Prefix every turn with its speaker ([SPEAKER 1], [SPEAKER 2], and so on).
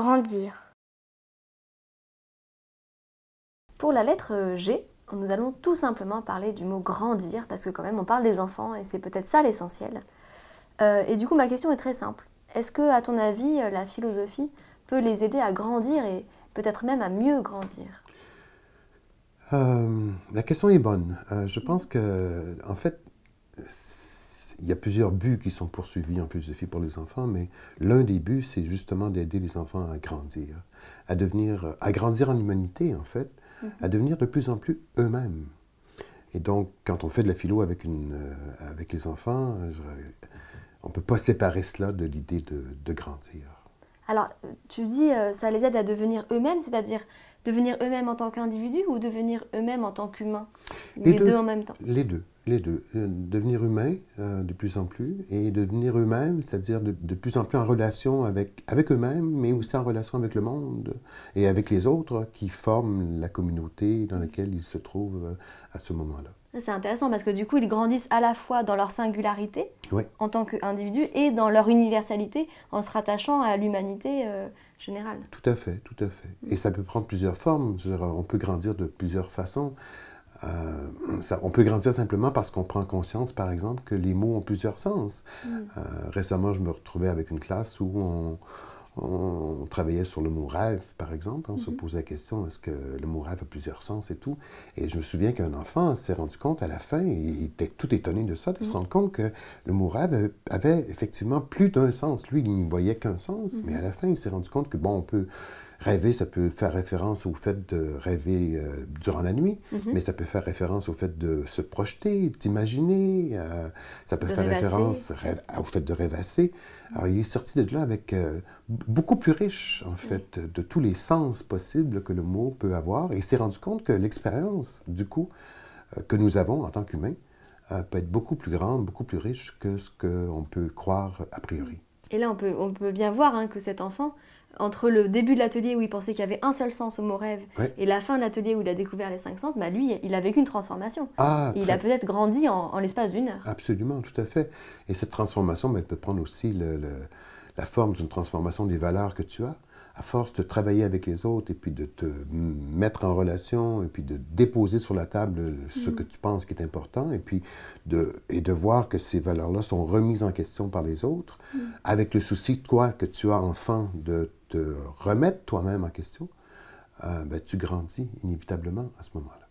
[SPEAKER 1] Grandir. Pour la lettre G, nous allons tout simplement parler du mot grandir, parce que quand même on parle des enfants et c'est peut-être ça l'essentiel. Euh, et du coup, ma question est très simple. Est-ce que, à ton avis, euh, la philosophie peut les aider à grandir et peut-être même à mieux grandir
[SPEAKER 2] euh, La question est bonne. je pense que, en fait, il y a plusieurs buts qui sont poursuivis en philosophie pour les enfants, mais l'un des buts, c'est justement d'aider les enfants à grandir, à devenir, à grandir en humanité, en fait, mhm. à devenir de plus en plus eux-mêmes. Et donc, quand on fait de la philo avec, euh, les enfants, on ne peut pas séparer cela de l'idée de, grandir.
[SPEAKER 1] Alors, tu dis, euh, ça les aide à devenir eux-mêmes, c'est-à-dire devenir eux-mêmes en tant qu'individus ou devenir eux-mêmes en tant qu'humains
[SPEAKER 2] les, deux en même temps Les deux de Devenir humain euh, de plus en plus et devenir eux-mêmes, c'est-à-dire de, de, plus en plus en relation avec, avec eux-mêmes, mais aussi en relation avec le monde et avec les autres qui forment la communauté dans laquelle ils se trouvent euh, à ce moment-là.
[SPEAKER 1] C'est intéressant parce que du coup, ils grandissent à la fois dans leur singularité en tant qu'individus et dans leur universalité en se rattachant à l'humanité euh, générale.
[SPEAKER 2] Tout à fait, tout à fait. Et ça peut prendre plusieurs formes. On peut grandir de plusieurs façons on peut grandir simplement parce qu'on prend conscience, par exemple, que les mots ont plusieurs sens. Mm. Euh, récemment, je me retrouvais avec une classe où on, travaillait sur le mot rêve, par exemple. On se mm-hmm. posait la question, est-ce que le mot rêve a plusieurs sens et tout. Et je me souviens qu'un enfant s'est rendu compte à la fin, il était tout étonné de ça, de se mm. rendre compte que le mot rêve avait effectivement plus d'un sens. Lui, il n'y voyait qu'un sens, mm-hmm. mais à la fin, il s'est rendu compte que, bon, on peut Rêver, ça peut faire référence au fait de rêver euh, durant la nuit, mhm. mais ça peut faire référence au fait de se projeter, d'imaginer. Euh, ça peut faire référence au fait de rêvasser. Alors, il est sorti de là avec euh, beaucoup plus riche, en fait, de tous les sens possibles que le mot peut avoir. Et il s'est rendu compte que l'expérience, du coup, que nous avons en tant qu'humains, peut être beaucoup plus grande, beaucoup plus riche que ce qu'on peut croire a priori.
[SPEAKER 1] Et là, on peut, on peut bien voir hein, que cet enfant, entre le début de l'atelier où il pensait qu'il y avait un seul sens au mot rêve et la fin de l'atelier où il a découvert les cinq sens, bah lui, il a vécu une transformation. Ah, il a peut-être grandi en, l'espace d'une heure.
[SPEAKER 2] Absolument, tout à fait. Et cette transformation, bah, elle peut prendre aussi la forme d'une transformation des valeurs que tu as à force de travailler avec les autres et puis de te mettre en relation et puis de déposer sur la table ce que mm. tu penses qui est important et puis de, et de voir que ces valeurs-là sont remises en question par les autres mm. avec le souci, de toi, que tu as enfant, de te remettre toi-même en question, euh, ben, tu grandis inévitablement à ce moment-là.